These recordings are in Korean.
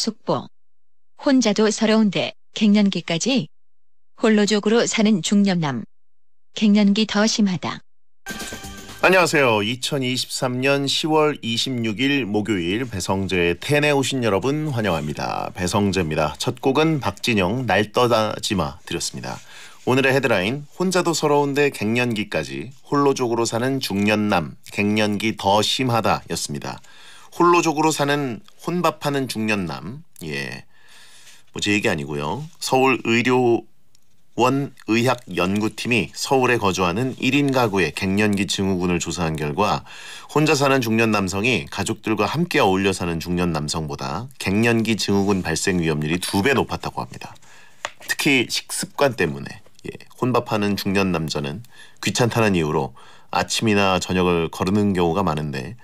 속보. 혼자도 서러운데 갱년기까지 홀로족으로 사는 중년남. 갱년기 더 심하다. 안녕하세요. 2023년 10월 26일 목요일 배성재의 텐에 오신 여러분 환영합니다. 배성재입니다. 첫 곡은 박진영 날떠다지마 드렸습니다. 오늘의 헤드라인 혼자도 서러운데 갱년기까지 홀로족으로 사는 중년남 갱년기 더 심하다였습니다. 홀로족으로 사는 혼밥하는 중년남. 예. 뭐 제 얘기 아니고요. 서울 의료원 의학 연구팀이 서울에 거주하는 1인 가구의 갱년기 증후군을 조사한 결과 혼자 사는 중년 남성이 가족들과 함께 어울려 사는 중년 남성보다 갱년기 증후군 발생 위험률이 두 배 높았다고 합니다. 특히 식습관 때문에 예, 혼밥하는 중년 남자는 귀찮다는 이유로 아침이나 저녁을 거르는 경우가 많은데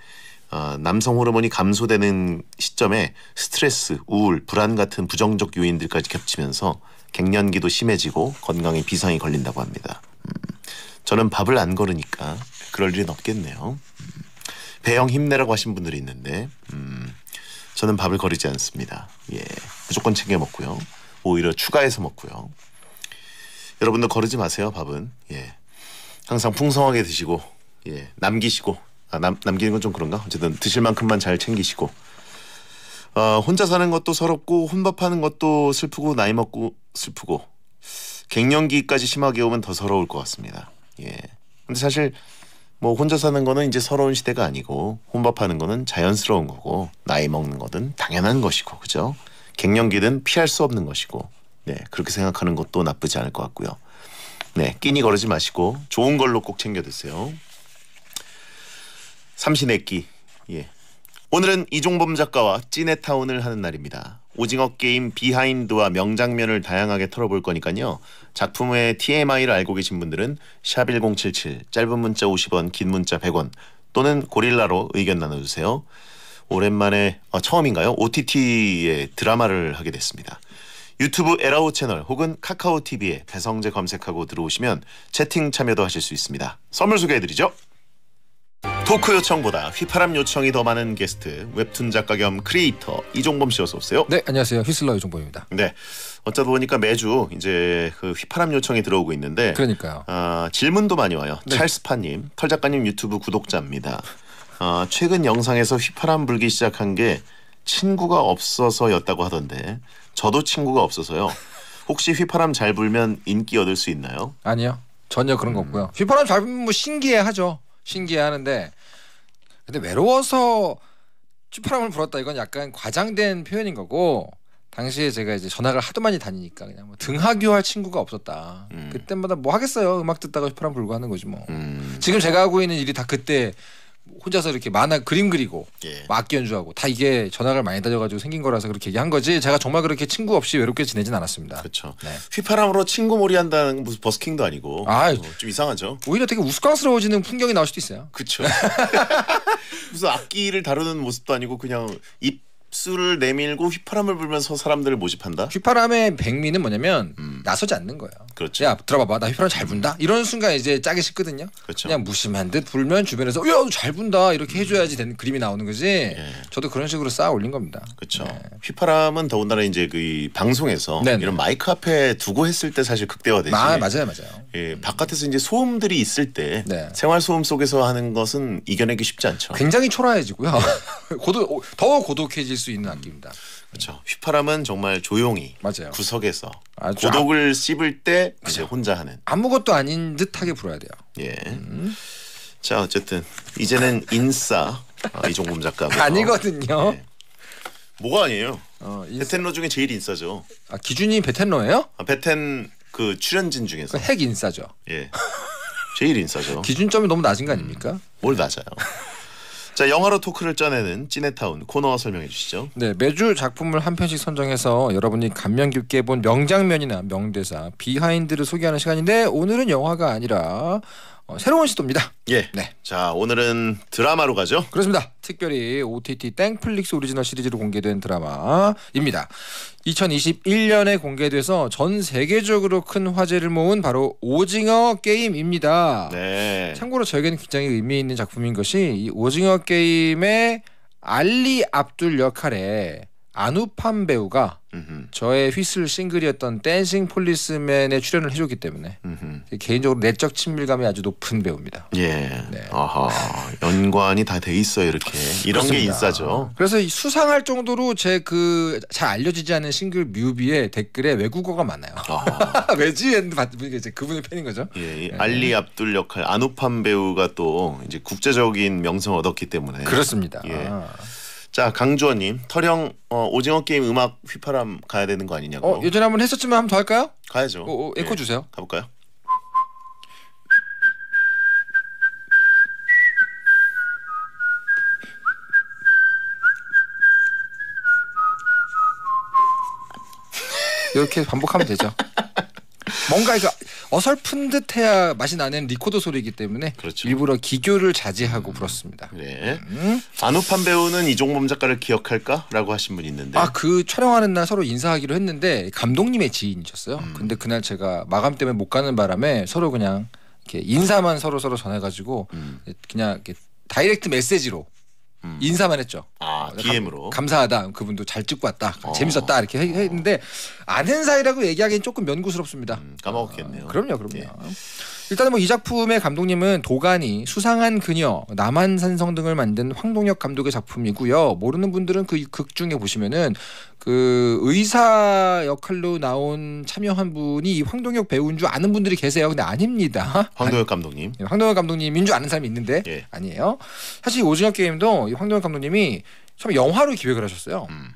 어, 남성 호르몬이 감소되는 시점에 스트레스, 우울, 불안 같은 부정적 요인들까지 겹치면서 갱년기도 심해지고 건강에 비상이 걸린다고 합니다. 음, 저는 밥을 안 거르니까 그럴 일은 없겠네요. 음, 배영 힘내라고 하신 분들이 있는데 음, 저는 밥을 거르지 않습니다. 예, 무조건 챙겨 먹고요. 오히려 추가해서 먹고요. 여러분도 거르지 마세요. 밥은 예, 항상 풍성하게 드시고 예, 남기시고 아, 남, 남기는 건 좀 그런가? 어쨌든 드실 만큼만 잘 챙기시고 어, 혼자 사는 것도 서럽고 혼밥하는 것도 슬프고 나이 먹고 슬프고 갱년기까지 심하게 오면 더 서러울 것 같습니다. 예. 근데 사실 뭐 혼자 사는 거는 이제 서러운 시대가 아니고 혼밥하는 거는 자연스러운 거고 나이 먹는 거든 당연한 것이고 그죠? 갱년기는 피할 수 없는 것이고 네 그렇게 생각하는 것도 나쁘지 않을 것 같고요. 네 끼니 거르지 마시고 좋은 걸로 꼭 챙겨 드세요. 삼시내끼. 예. 오늘은 이종범 작가와 찐해타운을 하는 날입니다. 오징어 게임 비하인드와 명장면을 다양하게 털어볼 거니까요. 작품의 TMI를 알고 계신 분들은 샵 1077 짧은 문자 50원 긴 문자 100원 또는 고릴라로 의견 나눠주세요. 오랜만에 아, 처음인가요? o t t 의 드라마를 하게 됐습니다. 유튜브 에라오 채널 혹은 카카오 TV에 배성재 검색하고 들어오시면 채팅 참여도 하실 수 있습니다. 선물 소개해드리죠. 토크 요청보다 휘파람 요청이 더 많은 게스트 웹툰 작가 겸 크리에이터 이종범 씨 어서 오세요. 네 안녕하세요 휘슬러 이종범입니다. 네 어쩌다 보니까 매주 이제 그 휘파람 요청이 들어오고 있는데 그러니까요. 어, 질문도 많이 와요. 네. 찰스파님 털 작가님 유튜브 구독자입니다. 어, 최근 영상에서 휘파람 불기 시작한 게 친구가 없어서였다고 하던데 저도 친구가 없어서요. 혹시 휘파람 잘 불면 인기 얻을 수 있나요? 아니요 전혀 그런 거 음. 없고요. 휘파람 잘 불면 뭐 신기해하죠. 신기해하는데 근데 외로워서 쭈파람을 불었다 이건 약간 과장된 표현인 거고 당시에 제가 이제 전학을 하도 많이 다니니까 그냥 뭐 등하교할 친구가 없었다. 음. 그때마다 뭐 하겠어요. 음악 듣다가 휘파람 불고 하는 거지 뭐. 음. 지금 제가 하고 있는 일이 다 그때 혼자서 이렇게 만화 그림 그리고 예. 악기 연주하고 다 이게 전화를 많이 다녀가지고 생긴 거라서 그렇게 얘기한 거지 제가 정말 그렇게 친구 없이 외롭게 지내진 않았습니다. 그렇죠. 네. 휘파람으로 친구몰이 한다는 무슨 버스킹도 아니고 아, 어, 좀 이상하죠. 오히려 되게 우스꽝스러워지는 풍경이 나올 수도 있어요. 그렇죠. 무슨 악기를 다루는 모습도 아니고 그냥 입 입술을 내밀고 휘파람을 불면서 사람들을 모집한다. 휘파람의 백미는 뭐냐면 음. 나서지 않는 거예요. 그렇죠. 야 들어봐봐 나 휘파람 잘 분다 이런 순간 이제 짜게 싫거든요. 그렇죠. 그냥 무심한 듯 불면 주변에서 야잘 분다 이렇게 음. 해줘야지 되는 그림이 나오는 거지. 예. 저도 그런 식으로 쌓아 올린 겁니다. 그렇죠. 네. 휘파람은 더군다나 이제 그 방송에서 네네. 네. 이런 마이크 앞에 두고 했을 때 사실 극대화되지. 아, 맞아요, 맞아요. 예, 바깥에서 이제 소음들이 있을 때 네. 생활 소음 속에서 하는 것은 이겨내기 쉽지 않죠. 굉장히 초라해지고요. 예. 고도 어, 더 고독해질 수 있는 악기입니다. 그렇죠. 휘파람은 정말 조용히 맞아요. 구석에서 아주 고독을 씹을 때 이제 혼자 하는. 아무것도 아닌 듯하게 불어야 돼요. 예. 음. 자 어쨌든 이제는 인싸 아, 이종범 작가. 아니거든요. 예. 뭐가 아니에요? 어, 인... 베텐러 중에 제일 인싸죠. 아, 기준이 베텐러예요? 아, 베텐 그 출연진 중에서. 핵 인싸죠. 예. 제일 인싸죠. 기준점이 너무 낮은 거 아닙니까? 음, 뭘 낮아요. 자 영화로 토크를 짜내는 찐네타운 코너 설명해 주시죠. 네 매주 작품을 한 편씩 선정해서 여러분이 감명 깊게 본 명장면이나 명대사 비하인드를 소개하는 시간인데 오늘은 영화가 아니라 어, 새로운 시도입니다. 예. 네. 자 오늘은 드라마로 가죠. 그렇습니다. 특별히 OTT 땡플릭스 오리지널 시리즈로 공개된 드라마입니다. 2021년에 공개돼서 전 세계적으로 큰 화제를 모은 바로 오징어 게임입니다. 네. 참고로 저에게는 굉장히 의미 있는 작품인 것이 이 오징어 게임의 알리 압둘 역할에 안우판 배우가 음흠. 저의 휘슬 싱글이었던 댄싱 폴리스맨에 출연을 해줬기 때문에 음흠. 개인적으로 내적 친밀감이 아주 높은 배우입니다. 예. 네. 아하 연관이 다 돼 있어요 이렇게 이런 그렇습니다. 게 인싸죠. 그래서 수상할 정도로 제 그 잘 알려지지 않은 싱글 뮤비의 댓글에 외국어가 많아요. 외지엔 봤더 이제 그분의 팬인 거죠. 예, 네. 알리 압둘 역할 안우판 배우가 또 이제 국제적인 명성 얻었기 때문에 그렇습니다. 예. 아. 자 강주원님 터령 어, 오징어 게임 음악 휘파람 가야 되는 거 아니냐고. 어, 예전에 한번 했었지만 한번 더 할까요? 가야죠. 오, 오, 에코 예. 주세요. 가볼까요? 이렇게 반복하면 되죠. 뭔가 이거 어설픈 듯해야 맛이 나는 리코더 소리이기 때문에 그렇죠. 일부러 기교를 자제하고 불었습니다. 네. 음. 안우판 배우는 이종범 작가를 기억할까라고 하신 분이 있는데 아 그 촬영하는 날 서로 인사하기로 했는데 감독님의 지인이셨어요. 음. 근데 그날 제가 마감 때문에 못 가는 바람에 서로 그냥 이렇게 인사만 서로 서로 전해가지고 음. 그냥 이렇게 다이렉트 메시지로 음. 인사만 했죠. 아 DM으로. 어, 감, 감사하다. 그분도 잘 찍고 왔다. 어. 재밌었다. 이렇게 해- 했는데 아는 사이라고 얘기하기엔 조금 면구스럽습니다. 음, 까먹었겠네요. 어, 그럼요, 그럼요. 예. 일단은 뭐이 작품의 감독님은 도가니, 수상한 그녀, 남한산성 등을 만든 황동혁 감독의 작품이고요. 모르는 분들은 그 극 중에 보시면은 그 의사 역할로 나온 참여한 분이 황동혁 배우인 줄 아는 분들이 계세요. 근데 아닙니다. 황동혁 감독님. 예, 황동혁 감독님인 줄 아는 사람이 있는데 예. 아니에요. 사실 오징어 게임도 황동혁 감독님이 처음 영화로 기획을 하셨어요. 음.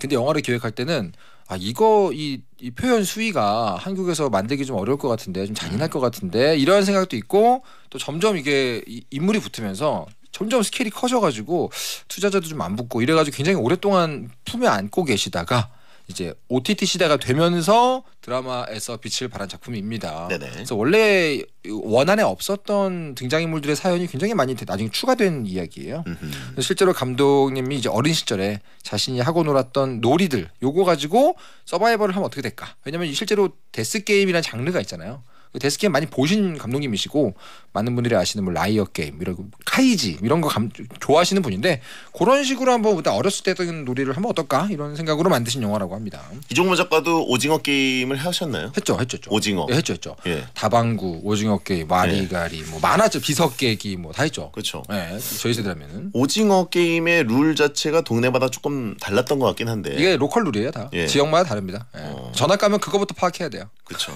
근데 영화로 기획할 때는 아 이거 이, 이 표현 수위가 한국에서 만들기 좀 어려울 것 같은데 좀 잔인할 음. 것 같은데 이런 생각도 있고 또 점점 이게 이, 인물이 붙으면서 점점 스케일이 커져가지고 투자자도 좀 안 붙고 이래가지고 굉장히 오랫동안 품에 안고 계시다가 이제 OTT 시대가 되면서 드라마에서 빛을 발한 작품입니다. 네네. 그래서 원래 원안에 없었던 등장인물들의 사연이 굉장히 많이 나중에 추가된 이야기예요. 음흠. 실제로 감독님이 이제 어린 시절에 자신이 하고 놀았던 놀이들 요거 가지고 서바이벌을 하면 어떻게 될까? 왜냐면 실제로 데스 게임이라는 장르가 있잖아요. 데스캠 많이 보신 감독님이시고 많은 분들이 아시는 뭐 라이어 게임 이런 카이지 이런 거 감, 좋아하시는 분인데 그런 식으로 한번 일단 어렸을 때 했던 놀이를 한번 어떨까 이런 생각으로 만드신 영화라고 합니다. 이종모 작가도 오징어 게임을 하셨나요? 했죠, 했죠, 했죠. 오징어. 예, 했죠, 했죠. 예. 다방구, 오징어 게임, 마리가리, 예. 뭐 만화죠, 비석개기뭐다 했죠. 그렇죠. 예, 저희 세대라면은 오징어 게임의 룰 자체가 동네마다 조금 달랐던 것 같긴 한데 이게 로컬 룰이에요 다. 예. 지역마다 다릅니다. 예. 어... 전학 가면 그거부터 파악해야 돼요. 그렇죠.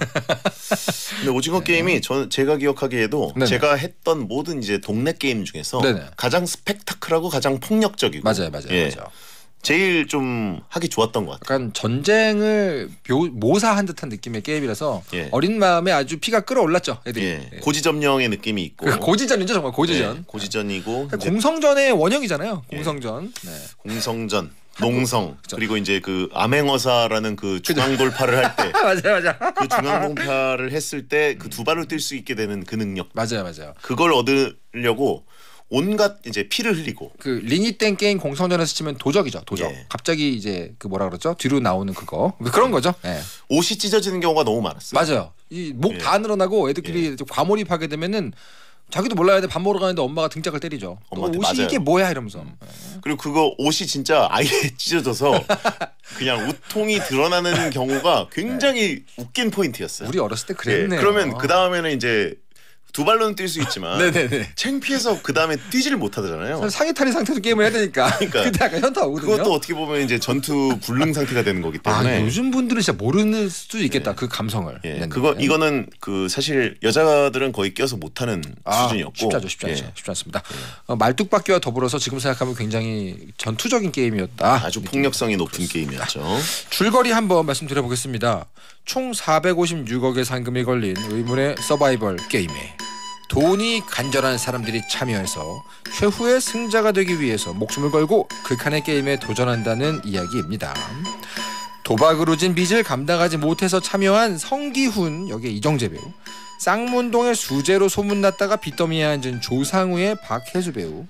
근데 오징어 네. 게임이 저 제가 기억하기에도 네네. 네. 제가 했던 모든 이제 동네 게임 중에서 네네. 네. 가장 스펙타클하고 가장 폭력적이고 맞아요, 맞아요, 예. 맞아요. 제일 좀 하기 좋았던 것 같아요. 약간 전쟁을 묘, 모사한 듯한 느낌의 게임이라서 예. 어린 마음에 아주 피가 끌어올랐죠 애들이. 예. 예. 고지점령의 느낌이 있고. 그 고지전이죠 정말 고지전. 예. 고지전이고 공성전의 원형이잖아요. 공성전. 예. 네. 공성전. 농성 그리고 이제 그 암행어사라는 그 중앙골파를 할 때 맞아 맞아. 그 중앙공파를 했을 때 그 두 발로 뛸수 있게 되는 그 능력 맞아요, 맞아요. 그걸 얻으려고 온갖 이제 피를 흘리고 그 리니땡 게임 공성전에서 치면 도적이죠, 도적. 예. 갑자기 이제 그 뭐라 그러죠? 뒤로 나오는 그거 그 그런 거죠. 예. 옷이 찢어지는 경우가 너무 많았어요. 맞아요. 이목다 예. 늘어나고 애들끼리 예. 이 과몰입하게 되면은 자기도 몰라야 돼 밥 먹으러 가는데 엄마가 등짝을 때리죠. 엄마한테 옷이 맞아요. 이게 뭐야 이러면서. 음. 그리고 그거 옷이 진짜 아예 찢어져서 그냥 우통이 드러나는 경우가 굉장히 웃긴 포인트였어요. 우리 어렸을 때 그랬네. 예, 그러면 그 다음에는 이제 두 발로는 뛸 수 있지만 네네네. 창피해서 그 다음에 뛰지를 못하잖아요. 상의 탈의 상태로 게임을 해야 되니까. 그러니까 그때 약간 현타 오거든요. 그것도 어떻게 보면 이제 전투 불능 상태가 되는 거기 아, 때문에. 아, 요즘 분들은 진짜 모르는 수도 예. 있겠다. 네. 그 감성을. 예. 그거 이거는 그 사실 여자들은 거의 껴서 못하는 아, 수준이었고. 쉽지 않죠. 쉽지 않죠. 예. 쉽지 않습니다. 예. 어, 말뚝박기와 더불어서 지금 생각하면 굉장히 전투적인 게임이었다. 아주 폭력성이 높은 게임이었죠. 줄거리 한번 말씀드려보겠습니다. 총 456억의 상금이 걸린 의문의 서바이벌 게임에 돈이 간절한 사람들이 참여해서 최후의 승자가 되기 위해서 목숨을 걸고 극한의 게임에 도전한다는 이야기입니다. 도박으로 진 빚을 감당하지 못해서 참여한 성기훈 여기 이정재 배우 쌍문동의 수재로 소문났다가 빚더미에 앉은 조상우의 박혜수 배우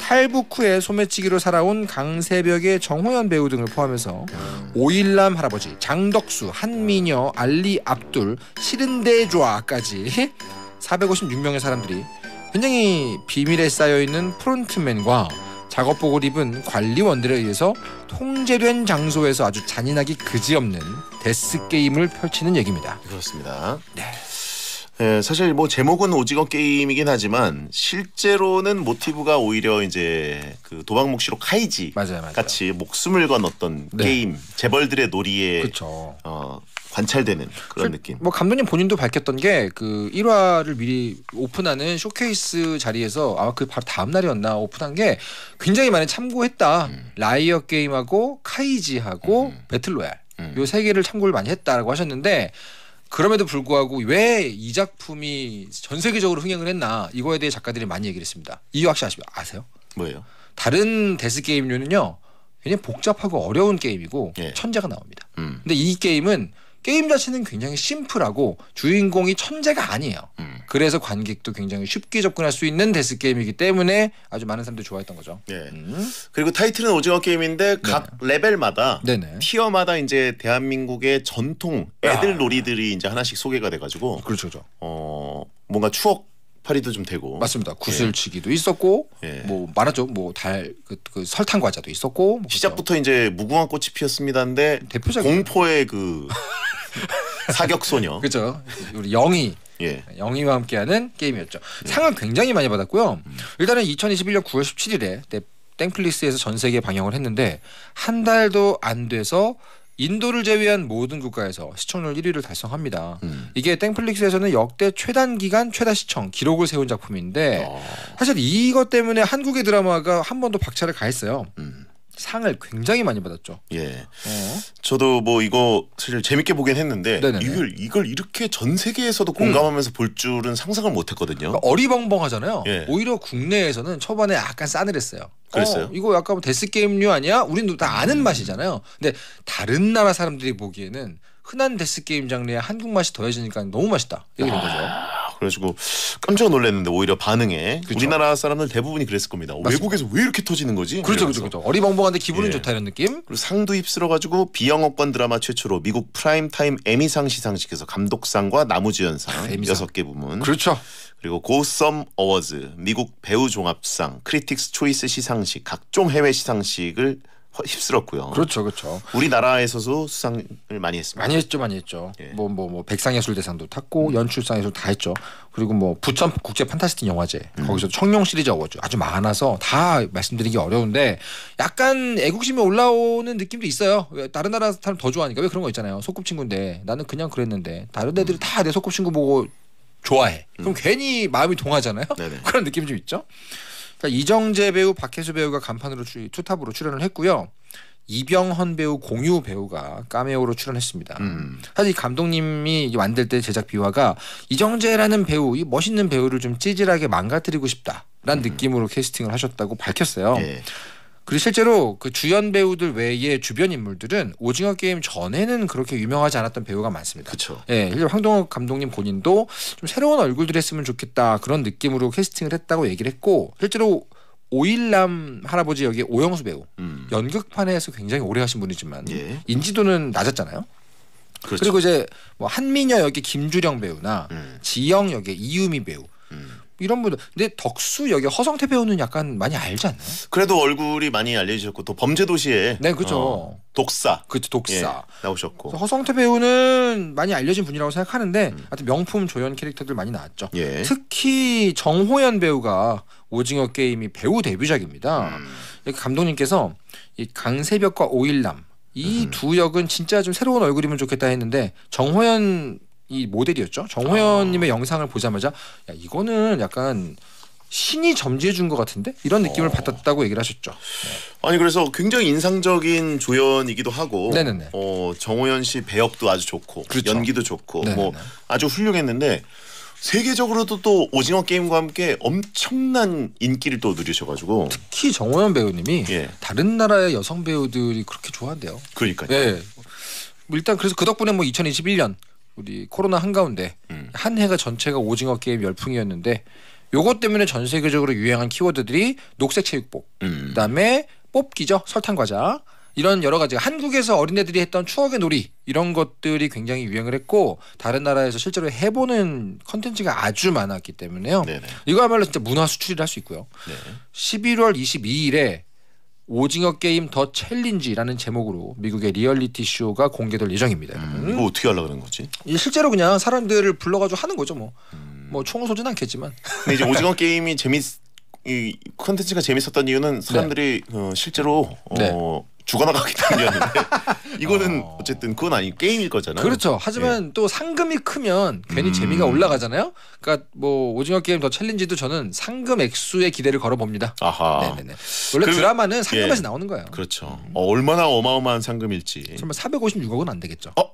탈북 후에 소매치기로 살아온 강세벽의 정호연 배우 등을 포함해서 오일남 할아버지, 장덕수, 한미녀, 알리 압둘, 시른대좌까지 456명의 사람들이 굉장히 비밀에 쌓여있는 프론트맨과 작업복을 입은 관리원들에 의해서 통제된 장소에서 아주 잔인하기 그지없는 데스게임을 펼치는 얘기입니다. 그렇습니다. 네. 예, 사실 뭐 제목은 오징어 게임이긴 하지만 실제로는 모티브가 오히려 이제 그 도박 묵시로 카이지 맞아요, 맞아요. 같이 목숨을 건 어떤 네. 게임 재벌들의 놀이에 그쵸. 어, 관찰되는 그런 느낌. 뭐 감독님 본인도 밝혔던 게 그 1화를 미리 오픈하는 쇼케이스 자리에서 아마 그 바로 다음 날이었나 오픈한 게 굉장히 많이 참고했다. 음. 라이어 게임하고 카이지하고 음. 배틀로얄 음. 요세 개를 참고를 많이 했다라고 하셨는데 그럼에도 불구하고 왜 이 작품이 전 세계적으로 흥행을 했나 이거에 대해 작가들이 많이 얘기를 했습니다. 이유 확실 혹시 아세요? 뭐예요? 다른 데스 게임류는요 굉장히 복잡하고 어려운 게임이고 예. 천재가 나옵니다. 음. 근데 이 게임은 게임 자체는 굉장히 심플하고 주인공이 천재가 아니에요. 음. 그래서 관객도 굉장히 쉽게 접근할 수 있는 데스 게임이기 때문에 아주 많은 사람들이 좋아했던 거죠. 예. 음. 그리고 타이틀은 오징어 게임인데 각네 레벨마다 네네. 티어마다 이제 대한민국의 전통 애들 놀이들이 이제 하나씩 소개가 돼가지고 그렇죠. 그렇죠. 어 뭔가 추억 파리도 좀 되고 맞습니다. 구슬치기도 예. 있었고 예. 뭐말하죠 뭐달그 그 설탕 과자도 있었고 뭐 시작부터 그렇죠. 이제 무궁화 꽃이 피었습니다인데 대표작 공포의 그 사격 소녀. 그렇죠. 우리 영희. 예. 영희와 함께하는 게임이었죠. 상은 굉장히 많이 받았고요. 일단은 2021년 9월 17일에 땡플릭스에서 전 세계 방영을 했는데 한 달도 안 돼서 인도를 제외한 모든 국가에서 시청률 1위를 달성합니다. 음. 이게 땡플릭스에서는 역대 최단 기간 최다 시청 기록을 세운 작품인데 어. 사실 이것 때문에 한국의 드라마가 한 번도 박차를 가했어요. 음. 상을 굉장히 많이 받았죠. 예. 어. 저도 뭐 이거 사실 재밌게 보긴 했는데 네네네. 이걸 이걸 이렇게 전 세계에서도 공감하면서 볼 줄은 상상을 못 했거든요. 그러니까 어리벙벙하잖아요. 예. 오히려 국내에서는 초반에 약간 싸늘했어요. 그랬어요? 어, 이거 약간 뭐 데스 게임류 아니야? 우리는다 아는 음. 맛이잖아요. 근데 다른 나라 사람들이 보기에는 흔한 데스 게임 장르에 한국 맛이 더해지니까 너무 맛있다. 이런 거죠. 그래가지고 깜짝 놀랐는데 오히려 반응에 그렇죠. 우리나라 사람들 대부분이 그랬을 겁니다. 맞습니다. 외국에서 왜 이렇게 터지는 거지? 그렇죠, 그렇죠, 그렇죠. 어리벙벙한데 기분은 예. 좋다 이런 느낌. 그리고 상도 휩쓸어가지고 비영어권 드라마 최초로 미국 프라임타임 에미상 시상식에서 감독상과 나무주연상 아, 여섯 개 부문. 그렇죠. 그리고 고썸 어워즈, 미국 배우 종합상, 크리틱스 초이스 시상식, 각종 해외 시상식을 휩쓸었고요. 그렇죠, 그렇죠. 우리나라에서도 수상을 많이 했습니다. 많이 했죠, 많이 했죠. 예. 뭐, 뭐, 뭐 백상예술대상도 탔고 음. 연출상에서 다 했죠. 그리고 뭐 부천 국제 판타스틱 영화제 음. 거기서 청룡 시리즈 어워즈 아주 많아서 다 말씀드리기 어려운데 약간 애국심이 올라오는 느낌도 있어요. 다른 나라 사람 더 좋아하니까 왜 그런 거 있잖아요. 소꿉친구인데 나는 그냥 그랬는데 다른 애들이 음. 다내 소꿉친구 보고 좋아해. 그럼 음. 괜히 마음이 동하잖아요. 네네. 그런 느낌 이좀 있죠. 그러니까 이정재 배우, 박혜수 배우가 간판으로 주, 투탑으로 출연을 했고요. 이병헌 배우, 공유 배우가 까메오로 출연했습니다. 음. 사실 감독님이 만들 때 제작 비화가 이정재라는 배우, 이 멋있는 배우를 좀 찌질하게 망가뜨리고 싶다라는 음. 느낌으로 캐스팅을 하셨다고 밝혔어요. 예. 그리고 실제로 그 주연 배우들 외에 주변 인물들은 오징어 게임 전에는 그렇게 유명하지 않았던 배우가 많습니다. 그렇죠. 예, 황동욱 감독님 본인도 좀 새로운 얼굴들 했으면 좋겠다 그런 느낌으로 캐스팅을 했다고 얘기를 했고 실제로 오일남 할아버지 여기 오영수 배우 음. 연극판에서 굉장히 오래 하신 분이지만 예. 인지도는 낮았잖아요. 그렇죠. 그리고 이제 뭐 한민여 역의 김주령 배우나 음. 지영 역의 이유미 배우 음. 이런 분들. 근데 덕수 여기 허성태 배우는 약간 많이 알지 않나요? 그래도 얼굴이 많이 알려지셨고 또 범죄도시에 네, 그죠. 어, 독사. 그 독사. 예, 나오셨고. 허성태 배우는 많이 알려진 분이라고 생각하는데 음. 하여튼 명품 조연 캐릭터들 많이 나왔죠. 예. 특히 정호연 배우가 오징어 게임이 배우 데뷔작입니다. 음. 감독님께서 이 강세벽과 오일남 이두 음. 역은 진짜 좀 새로운 얼굴이면 좋겠다 했는데 정호연 이 모델이었죠. 정호연님의 아. 영상을 보자마자 야 이거는 약간 신이 점지해 준 것 같은데 이런 느낌을 어. 받았다고 얘기를 하셨죠. 네. 아니 그래서 굉장히 인상적인 조연이기도 하고, 네네네. 어 정호연 씨 배역도 아주 좋고 그렇죠. 연기도 좋고 뭐 네네네. 뭐 아주 훌륭했는데 세계적으로도 또 오징어 게임과 함께 엄청난 인기를 또 누리셔가지고 특히 정호연 배우님이 예. 다른 나라의 여성 배우들이 그렇게 좋아한대요. 그러니까요. 예. 뭐 일단 그래서 그 덕분에 뭐 2021년 우리 코로나 한가운데 음. 한 해가 전체가 오징어 게임 열풍이었는데 요것 때문에 전 세계적으로 유행한 키워드들이 녹색 체육복, 음. 그다음에 뽑기죠 설탕 과자 이런 여러 가지 한국에서 어린애들이 했던 추억의 놀이 이런 것들이 굉장히 유행을 했고 다른 나라에서 실제로 해보는 컨텐츠가 아주 많았기 때문에요. 네네. 이거야말로 진짜 문화 수출이라 할수 있고요. 네. 11월 22일에 오징어 게임 더 챌린지라는 제목으로 미국의 리얼리티 쇼가 공개될 예정입니다. 음, 이거 어떻게 하려 그런 거지? 실제로 그냥 사람들을 불러가지고 하는 거죠 뭐. 음. 뭐 총을 진 않겠지만. 근데 이제 오징어 게임이 재밌 이 컨텐츠가 재밌었던 이유는 사람들이 네. 어, 실제로 어, 네. 죽어나가기 때문이었는데 이거는 어. 쨌든 그건 아니 게임일 거잖아요. 그렇죠. 하지만 예. 또 상금이 크면 괜히 음. 재미가 올라가잖아요. 그러니까 뭐 오징어 게임 더 챌린지도 저는 상금 액수의 기대를 걸어 봅니다. 아하. 네네네. 원래 그 드라마는 예. 상금에서 예. 나오는 거예요. 그렇죠. 음. 어, 얼마나 어마어마한 상금일지. 설마 456억은 안 되겠죠. 이 어,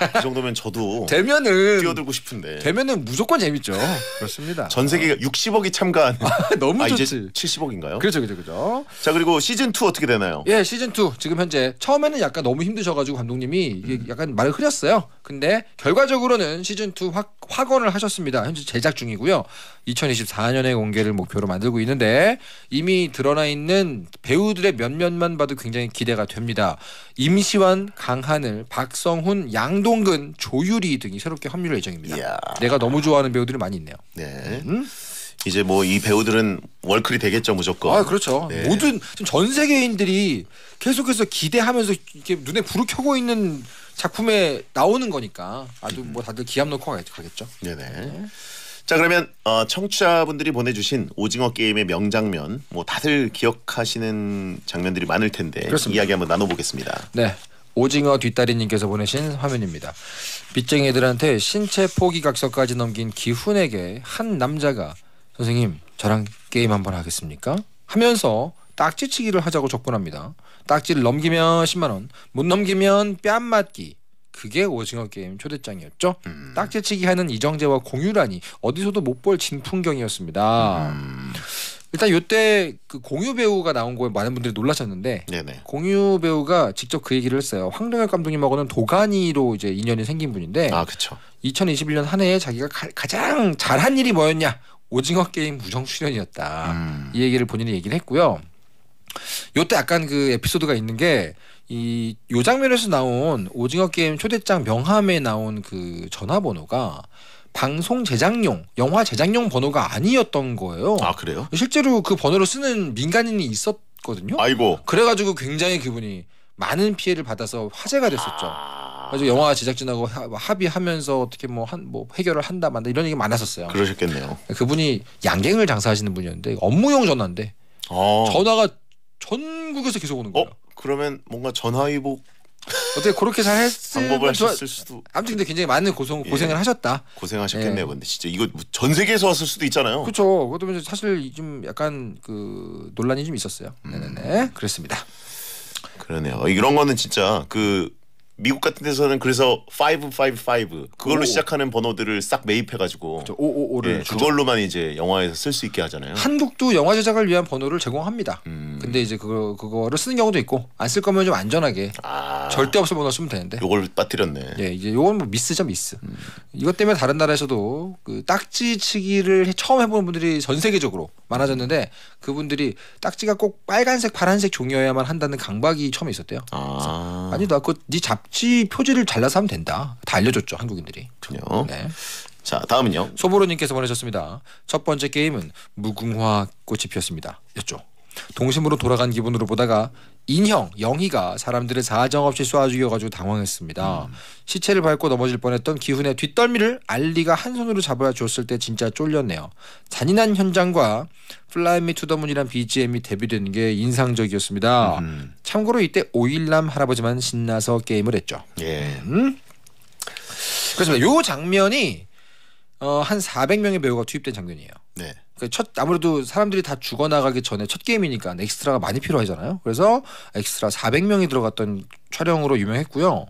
아, 그 정도면 저도 되면은 뛰어들고 싶은데. 되면은 무조건 재밌죠. 그렇습니다. 전 세계가 60억이 참가한. 너무 아 이제 70억인가요? 그렇죠, 그렇죠, 그렇죠. 자 그리고 시즌 2 어떻게 되나요? 예, 시즌 시즌 지금 현재 처음에는 약간 너무 힘드셔가지고 감독님이 이게 음. 약간 말을 흐렸어요. 근데 결과적으로는 시즌2 확, 확언을 하셨습니다. 현재 제작 중이고요. 2024년에 공개를 목표로 만들고 있는데 이미 드러나 있는 배우들의 몇몇만 봐도 굉장히 기대가 됩니다. 임시완, 강하늘, 박성훈, 양동근, 조유리 등이 새롭게 합류할 예정입니다. 이야. 내가 너무 좋아하는 배우들이 많이 있네요. 네. 음? 이제 뭐 이 배우들은 월클이 되겠죠 무조건. 아 그렇죠. 네. 모든 전 세계인들이 계속해서 기대하면서 이렇게 눈에 불을 켜고 있는 작품에 나오는 거니까 아주 뭐 다들 기합 놓고 가겠죠. 네네. 네. 자 그러면 어, 청취자분들이 보내주신 오징어 게임의 명장면 뭐 다들 기억하시는 장면들이 많을 텐데 그렇습니다. 이야기 한번 나눠보겠습니다. 네. 오징어 뒷다리님께서 보내신 화면입니다. 빚쟁이들한테 신체 포기각서까지 넘긴 기훈에게 한 남자가 선생님 저랑 게임 한번 하겠습니까? 하면서 딱지치기를 하자고 접근합니다. 딱지를 넘기면 10만 원, 못 넘기면 뺨 맞기. 그게 오징어 게임 초대장이었죠. 음. 딱지치기 하는 이정재와 공유란이 어디서도 못 볼 진풍경이었습니다. 음. 일단 요때 그 공유 배우가 나온 거에 많은 분들이 놀라셨는데 네네. 공유 배우가 직접 그 얘기를 했어요. 황동혁 감독님하고는 도가니로 이제 인연이 생긴 분인데 아, 그쵸. 2021년 한 해에 자기가 가, 장 잘한 일이 뭐였냐 오징어 게임 무정 출연이었다. 음. 이 얘기를 본인이 얘기를 했고요. 요때 약간 그 에피소드가 있는 게 이 요 장면에서 나온 오징어 게임 초대장 명함에 나온 그 전화번호가 방송 제작용, 영화 제작용 번호가 아니었던 거예요. 아 그래요? 실제로 그 번호를 쓰는 민간인이 있었거든요. 아이고. 그래가지고 굉장히 기분이 많은 피해를 받아서 화제가 됐었죠. 아... 그래서 영화 제작진하고 뭐 합의하면서 어떻게 뭐한뭐 뭐 해결을 한다 만다 이런 얘기 많았었어요. 그러셨겠네요. 그분이 양갱을 장사하시는 분이었는데 업무용 전화인데 어. 전화가 전국에서 계속 오는 거예요. 어? 그러면 뭔가 전화위복 어떻게 그렇게 잘 했을 방법을 하셨을 수도 아무튼 근데 굉장히 많은 고생 예. 고생을 하셨다. 고생하셨겠네요. 예. 근데 진짜 이거 뭐 전 세계에서 왔을 수도 있잖아요. 그렇죠. 그것도 사실 좀 약간 그 논란이 좀 있었어요. 음. 네네네. 그렇습니다. 그러네요. 이런 거는 진짜 그 미국 같은 데서는 그래서 555 그걸로 오. 시작하는 번호들을 싹 매입해 가지고 오 오오를 예, 그걸로만 이제 영화에서 쓸 수 있게 하잖아요. 한국도 영화 제작을 위한 번호를 제공합니다. 음. 근데 이제 그거 그거를 쓰는 경우도 있고 안 쓸 거면 좀 안전하게 아. 절대 없을 번호 쓰면 되는데. 요걸 빠뜨렸네. 예, 이제 요건 뭐 미스죠 미스. 음. 이것 때문에 다른 나라에서도 그 딱지치기를 처음 해보는 분들이 전 세계적으로 많아졌는데 그분들이 딱지가 꼭 빨간색 파란색 종이어야만 한다는 강박이 처음에 있었대요. 아. 아니 나그네 잡. 낙지 표지를 잘라서 하면 된다. 다 알려줬죠 한국인들이. 그요. 네. 자 다음은요. 소보로님께서 보내셨습니다. 첫 번째 게임은 무궁화 꽃이 피었습니다. 였죠. 동심으로 돌아간 기분으로 보다가 인형 영희가 사람들을 사정없이 쏴 죽여가지고 당황했습니다. 음. 시체를 밟고 넘어질 뻔했던 기훈의 뒷덜미를 알리가 한 손으로 잡아 줬을 때 진짜 쫄렸네요. 잔인한 현장과 플라이미 투더문이란 BGM이 데뷔되는 게 인상적이었습니다. 음. 참고로 이때 오일남 할아버지만 신나서 게임을 했죠. 예. 음? 그렇습니요 장면이 어, 한 400명의 배우가 투입된 장면이에요. 네. 그 첫 아무래도 사람들이 다 죽어나가기 전에 첫 게임이니까 엑스트라가 많이 필요하잖아요. 그래서 엑스트라 400명이 들어갔던 촬영으로 유명했고요.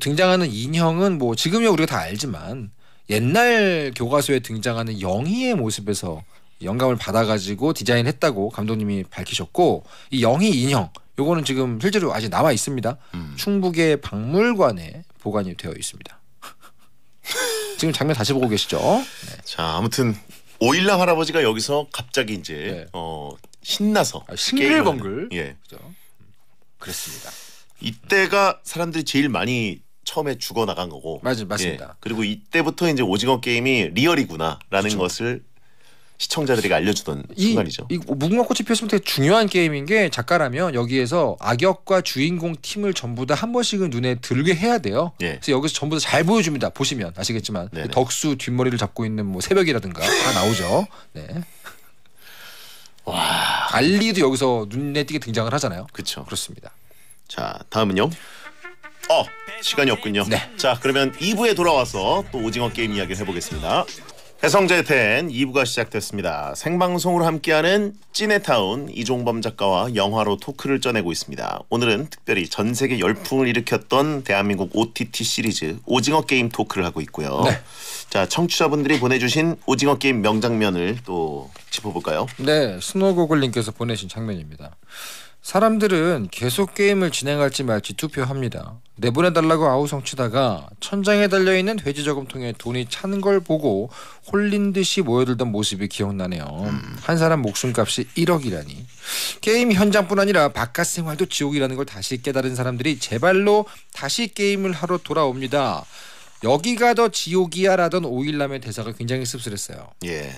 등장하는 인형은 뭐지금이 우리가 다 알지만 옛날 교과서에 등장하는 영희의 모습에서 영감을 받아가지고 디자인했다고 감독님이 밝히셨고 이 영희 인형 요거는 지금 실제로 아직 남아 있습니다. 음. 충북의 박물관에 보관이 되어 있습니다. 지금 장면 다시 보고 계시죠? 네. 자 아무튼 오일라 할아버지가 여기서 갑자기 이제 네. 어 신나서 아, 싱글벙글 예 그죠? 그랬습니다. 이때가 사람들이 제일 많이 처음에 죽어 나간 거고 맞 맞습니다. 예. 그리고 이때부터 이제 오징어 게임이 리얼이구나라는 그쵸. 것을 시청자들에게 알려주던 이, 순간이죠. 이 무궁화꽃이 피었으면 되게 중요한 게임인 게 작가라면 여기에서 악역과 주인공 팀을 전부 다 한 번씩은 눈에 들게 해야 돼요. 예. 그래서 여기서 전부 다 잘 보여줍니다. 보시면 아시겠지만 그 네네. 덕수 뒷머리를 잡고 있는 뭐 새벽이라든가 다 나오죠. 네. 와. 알리도 여기서 눈에 띄게 등장을 하잖아요. 그렇죠. 그렇습니다. 자 다음은요. 어 시간이 없군요. 네. 자 그러면 2부에 돌아와서 또 오징어 게임 이야기를 해보겠습니다. 해성재텐 2부가 시작됐습니다. 생방송으로 함께하는 찐네타운 이종범 작가와 영화로 토크를 쪄내고 있습니다. 오늘은 특별히 전 세계 열풍을 일으켰던 대한민국 OTT 시리즈 오징어 게임 토크를 하고 있고요. 네. 자 청취자분들이 보내주신 오징어 게임 명장면을 또 짚어볼까요? 네, 스노고글님께서 보내신 장면입니다. 사람들은 계속 게임을 진행할지 말지 투표합니다. 내보내달라고 아우성 치다가 천장에 달려있는 돼지 저금통에 돈이 찬 걸 보고 홀린 듯이 모여들던 모습이 기억나네요. 음. 한 사람 목숨값이 1억이라니. 게임 현장뿐 아니라 바깥 생활도 지옥이라는 걸 다시 깨달은 사람들이 제발로 다시 게임을 하러 돌아옵니다. 여기가 더 지옥이야라던 오일남의 대사가 굉장히 씁쓸했어요. 예.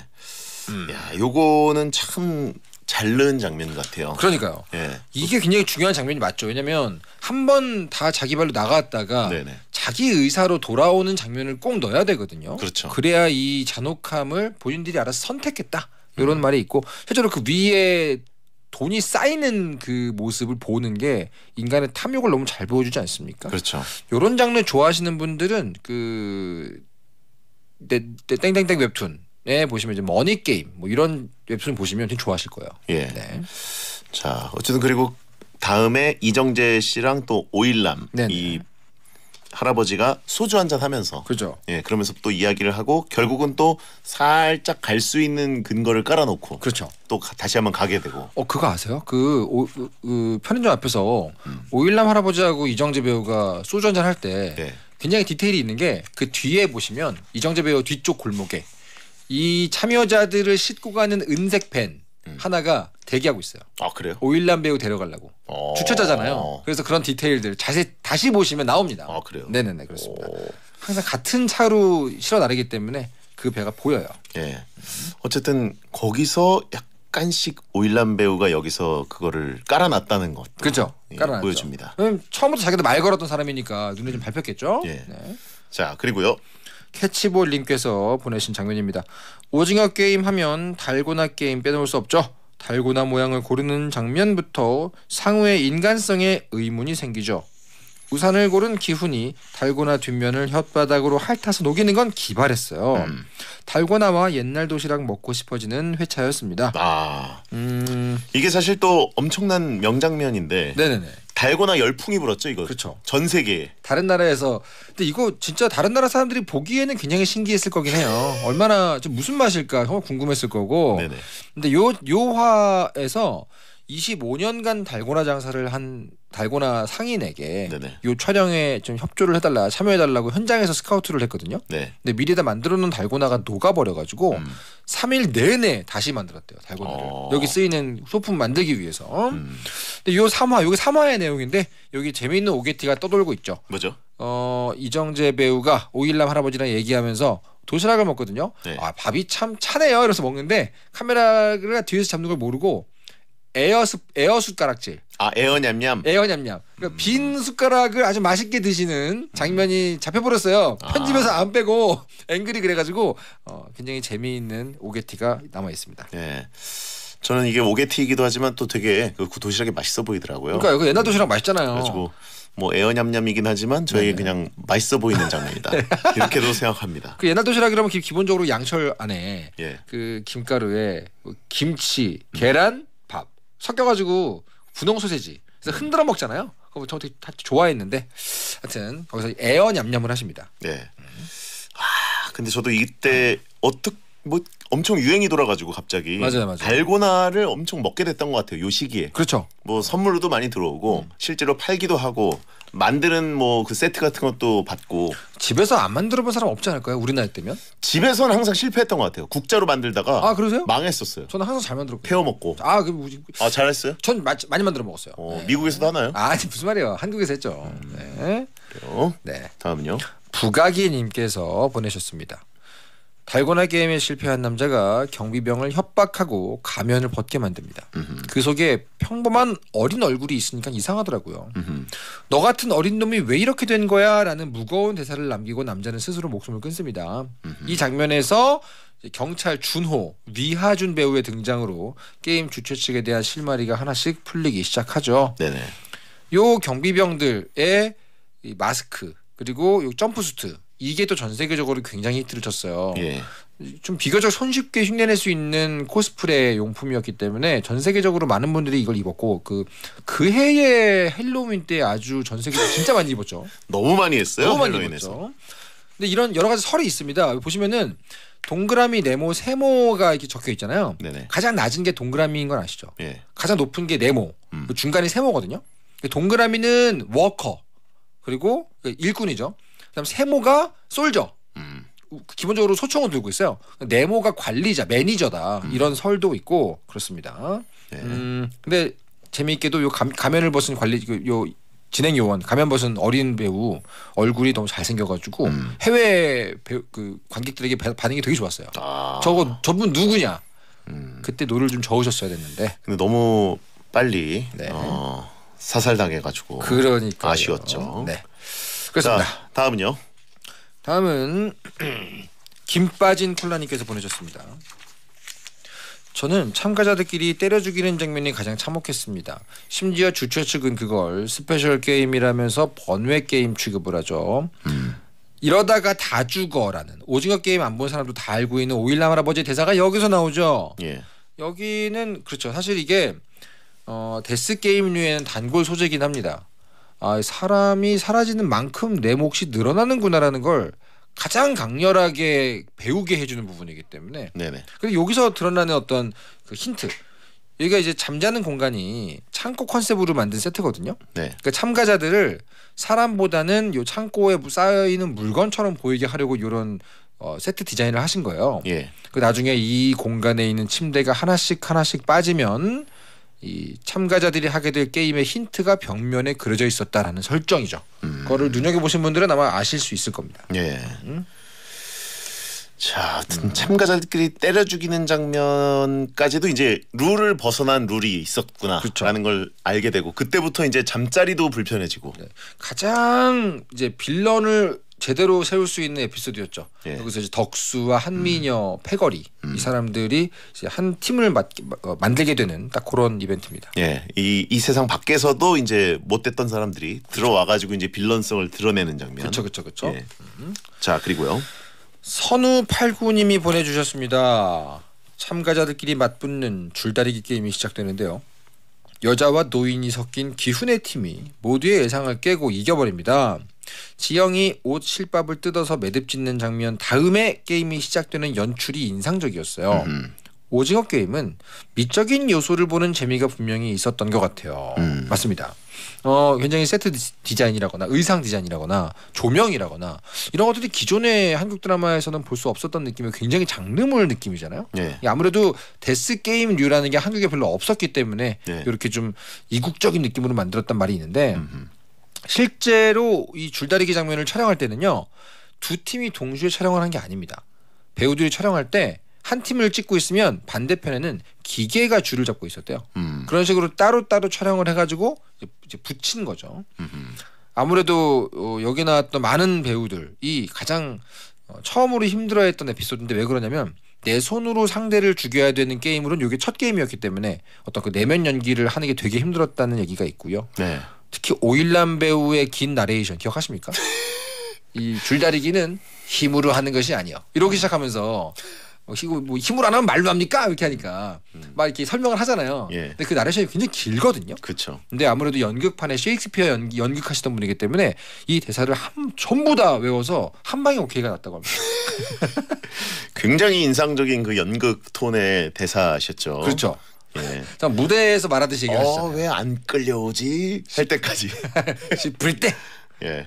음. 야, 요거는 참잘 넣은 장면 같아요. 그러니까요. 예. 이게 굉장히 중요한 장면이 맞죠. 왜냐하면 한 번 다 자기 발로 나갔다가 네네. 자기 의사로 돌아오는 장면을 꼭 넣어야 되거든요. 그렇죠. 그래야 이 잔혹함을 본인들이 알아서 선택했다 이런 음. 말이 있고 실제로 그 위에 돈이 쌓이는 그 모습을 보는 게 인간의 탐욕을 너무 잘 보여주지 않습니까? 그렇죠. 이런 장르 좋아하시는 분들은 그 네, 네, 땡땡땡 웹툰 웹툰에 보시면 이제 머니 게임 뭐 이런 웹툰 보시면 되 좋아하실 거예요. 예. 네. 자 어쨌든 그리고 다음에 이정재 씨랑 또 오일남 네네. 네. 이 할아버지가 소주 한 잔 하면서 그죠. 예, 그러면서 또 이야기를 하고 결국은 또 살짝 갈 수 있는 근거를 깔아놓고 그렇죠. 또 가, 다시 한번 가게 되고. 어 그거 아세요? 그, 오, 그, 그 편의점 앞에서 음. 오일남 할아버지하고 이정재 배우가 소주 한 잔 할때 네. 굉장히 디테일이 있는 게 그 뒤에 보시면 이정재 배우 뒤쪽 골목에 이 참여자들을 싣고 가는 은색 밴 음. 하나가 대기하고 있어요. 아 그래요? 오일란 배우 데려가려고 어. 주최자잖아요. 그래서 그런 디테일들 자세 다시 보시면 나옵니다. 아 그래요? 네네네 그렇습니다. 오. 항상 같은 차로 실어 나르기 때문에 그 배가 보여요. 예. 어쨌든 거기서 약간씩 오일란 배우가 여기서 그거를 깔아놨다는 것. 그렇죠. 예, 보여줍니다. 처음부터 자기도 말 걸었던 사람이니까 눈에 좀 음. 밟혔겠죠. 예. 네. 자 그리고요. 캐치볼 님께서 보내신 장면입니다. 오징어 게임 하면 달고나 게임 빼놓을 수 없죠. 달고나 모양을 고르는 장면부터 상호의 인간성에 의문이 생기죠. 우산을 고른 기훈이 달고나 뒷면을 혓바닥으로 핥아서 녹이는 건 기발했어요. 음. 달고나와 옛날 도시락 먹고 싶어지는 회차였습니다. 아, 음. 이게 사실 또 엄청난 명장면인데 네네네. 달거나 열풍이 불었죠 이거. 그렇죠. 전 세계에. 다른 나라에서 근데 이거 진짜 다른 나라 사람들이 보기에는 굉장히 신기했을 거긴 해요. 얼마나 무슨 맛일까 정말 궁금했을 거고. 네네. 근데 요 요화에서 25년간 달고나 장사를 한 달고나 상인에게 네네. 요 촬영에 좀 협조를 해달라 참여해달라고 현장에서 스카우트를 했거든요. 네. 근데 미리 다 만들어놓은 달고나가 녹아버려가지고 음. 3일 내내 다시 만들었대요 달고나를 어. 여기 쓰이는 소품 만들기 위해서. 음. 근데 요 3화 여기 3화의 내용인데 여기 재미있는 오게티가 떠돌고 있죠. 뭐죠? 어 이정재 배우가 오일남 할아버지랑 얘기하면서 도시락을 먹거든요. 네. 아 밥이 참 차네요. 이러면서 먹는데 카메라가 뒤에서 잡는 걸 모르고 에어 수, 에어 숟가락질. 아 에어 냠냠. 에어 냠냠. 그러니까 음. 빈 숟가락을 아주 맛있게 드시는 음. 장면이 잡혀버렸어요. 아. 편집에서 안 빼고 앵글이 그래가지고 어, 굉장히 재미있는 오게티가 남아 있습니다. 네. 저는 이게 오게티이기도 하지만 또 되게 그 도시락이 맛있어 보이더라고요. 그러니까 그 옛날 도시락 맛있잖아요. 그래가지고 뭐 에어냠냠이긴 하지만 저에게 그냥 맛있어 보이는 장면이다 네. 이렇게도 생각합니다. 그 옛날 도시락이라면 기, 본적으로 양철 안에 예. 그 김가루에 뭐 김치, 계란, 섞여가지고 분홍 소세지 그래서 흔들어 먹잖아요. 그거 저 되게 다 좋아했는데 하여튼 거기서 애어 냠냠을 하십니다. 네. 음. 아 근데 저도 이때 어떻게 뭐 엄청 유행이 돌아가지고 갑자기 맞아요, 맞아요. 달고나를 엄청 먹게 됐던 것 같아요. 요 시기에. 그렇죠. 뭐 선물로도 많이 들어오고 음. 실제로 팔기도 하고 만드는 뭐 그 세트 같은 것도 받고 집에서 안 만들어 본 사람 없지 않을까요? 우리 나라 때면? 집에서는 항상 실패했던 것 같아요. 국자로 만들다가 아, 그러세요? 망했었어요. 저는 항상 잘만들어 태워 먹고. 아, 그 뭐지? 아, 잘했어요? 전 마, 많이 만들어 먹었어요. 어, 네. 미국에서도 하나요? 아, 아니 무슨 말이에요. 한국에서 했죠. 음. 네. 네. 다음은요. 부가기 님께서 보내셨습니다. 달고나 게임에 실패한 남자가 경비병을 협박하고 가면을 벗게 만듭니다. 음흠. 그 속에 평범한 어린 얼굴이 있으니까 이상하더라고요. 음흠. 너 같은 어린 놈이 왜 이렇게 된 거야? 라는 무거운 대사를 남기고 남자는 스스로 목숨을 끊습니다. 음흠. 이 장면에서 경찰 준호, 위하준 배우의 등장으로 게임 주최 측에 대한 실마리가 하나씩 풀리기 시작하죠. 네네. 요 경비병들의 마스크 그리고 요 점프수트 이게 또 전 세계적으로 굉장히 히트를 쳤어요. 예. 좀 비교적 손쉽게 흉내낼 수 있는 코스프레 용품이었기 때문에 전 세계적으로 많은 분들이 이걸 입었고 그그 그 해의 헬로윈 때 아주 전 세계 진짜 많이 입었죠. 너무 많이 했어요. 너무 많이 헬로윈에서. 입었죠. 근데 이런 여러 가지 설이 있습니다. 보시면은 동그라미, 네모, 세모가 이렇게 적혀 있잖아요. 네네. 가장 낮은 게 동그라미인 건 아시죠? 예. 가장 높은 게 네모. 음. 그 중간이 세모거든요. 그 동그라미는 워커 그리고 그 일꾼이죠. 그다음 세모가 솔저. 음. 기본적으로 소총을 들고 있어요. 네모가 관리자, 매니저다 음. 이런 설도 있고 그렇습니다. 네. 음, 근데 재미있게도 요 감, 가면을 벗은 관리 그, 요 진행 요원 가면 벗은 어린 배우 얼굴이 너무 잘 생겨가지고 음. 해외 배우, 그 관객들에게 반응이 되게 좋았어요. 아. 저거 저분 누구냐? 음. 그때 노를 좀 저으셨어야 됐는데. 근데 너무 빨리 네. 어, 사살당해가지고 그러니까 아쉬웠죠. 네. 그렇습니다. 자, 다음은요. 다음은 김빠진 콜라님께서 보내셨습니다. 저는 참가자들끼리 때려 죽이는 장면이 가장 참혹했습니다. 심지어 주최 측은 그걸 스페셜 게임이라면서 번외 게임 취급을 하죠. 음. 이러다가 다 죽어라는 오징어 게임 안 본 사람도 다 알고 있는 오일남 할아버지 대사가 여기서 나오죠. 예. 여기는 그렇죠. 사실 이게 어, 데스 게임류에는 단골 소재긴 합니다. 아, 사람이 사라지는 만큼 내 몫이 늘어나는구나라는 걸 가장 강렬하게 배우게 해주는 부분이기 때문에. 네네. 근데 여기서 드러나는 어떤 그 힌트. 여기가 이제 잠자는 공간이 창고 컨셉으로 만든 세트거든요. 네. 그러니까 참가자들을 사람보다는 요 창고에 쌓여 있는 물건처럼 보이게 하려고 이런 어, 세트 디자인을 하신 거예요. 예. 그 나중에 이 공간에 있는 침대가 하나씩 하나씩 빠지면 이 참가자들이 하게 될 게임의 힌트가 벽면에 그려져 있었다라는 설정이죠. 음. 그거를 눈여겨 보신 분들은 아마 아실 수 있을 겁니다. 예. 음. 자, 음. 참가자들끼리 때려 죽이는 장면까지도 이제 룰을 벗어난 룰이 있었구나라는 그렇죠. 걸 알게 되고 그때부터 이제 잠자리도 불편해지고 네. 가장 이제 빌런을 제대로 세울 수 있는 에피소드였죠. 예. 여기서 이제 덕수와 한민여, 음. 패거리 음. 이 사람들이 이제 한 팀을 마, 어, 만들게 되는 딱 그런 이벤트입니다. 예, 이, 이 세상 밖에서도 이제 못됐던 사람들이 들어와가지고 이제 빌런성을 드러내는 장면. 그렇죠, 그렇죠, 그렇죠. 예. 음. 자 그리고요. 선우 팔구님이 보내주셨습니다. 참가자들끼리 맞붙는 줄다리기 게임이 시작되는데요. 여자와 노인이 섞인 기훈의 팀이 모두의 예상을 깨고 이겨버립니다. 지영이 옷 실밥을 뜯어서 매듭 짓는 장면 다음에 게임이 시작되는 연출이 인상적이었어요. 음흠. 오징어 게임은 미적인 요소를 보는 재미가 분명히 있었던 것 같아요. 음. 맞습니다. 어, 굉장히 세트 디자인이라거나 의상 디자인이라거나 조명이라거나 이런 것들이 기존의 한국 드라마에서는 볼 수 없었던 느낌의 굉장히 장르물 느낌이잖아요. 네. 아무래도 데스 게임류라는 게 한국에 별로 없었기 때문에 네. 이렇게 좀 이국적인 느낌으로 만들었단 말이 있는데 음흠. 실제로 이 줄다리기 장면을 촬영할 때는요 두 팀이 동시에 촬영을 한 게 아닙니다. 배우들이 촬영할 때 한 팀을 찍고 있으면 반대편에는 기계가 줄을 잡고 있었대요. 음. 그런 식으로 따로 따로 촬영을 해가지고 이제 붙인 거죠. 음. 아무래도 어, 여기 나왔던 많은 배우들이 가장 어, 처음으로 힘들어했던 에피소드인데 왜 그러냐면 내 손으로 상대를 죽여야 되는 게임으로는 이게 첫 게임이었기 때문에 어떤 그 내면 연기를 하는 게 되게 힘들었다는 얘기가 있고요. 네. 특히 오일남 배우의 긴 나레이션 기억하십니까? 이 줄다리기는 힘으로 하는 것이 아니요. 이러기 시작하면서 어, 뭐 힘으로 안 하면 말로 합니까? 이렇게 하니까 음. 막 이렇게 설명을 하잖아요. 예. 근데 그 나레이션이 굉장히 길거든요. 그렇 근데 아무래도 연극판에 셰익스피어 연기, 연극하시던 분이기 때문에 이 대사를 한, 전부 다 외워서 한 방에 오케이가 났다고 합니다. 굉장히 인상적인 그 연극 톤의 대사셨죠. 그렇죠. 예. 자, 무대에서 말하듯이 얘기하시죠. 어, 왜안 끌려오지? 할 때까지. 불 때. 예.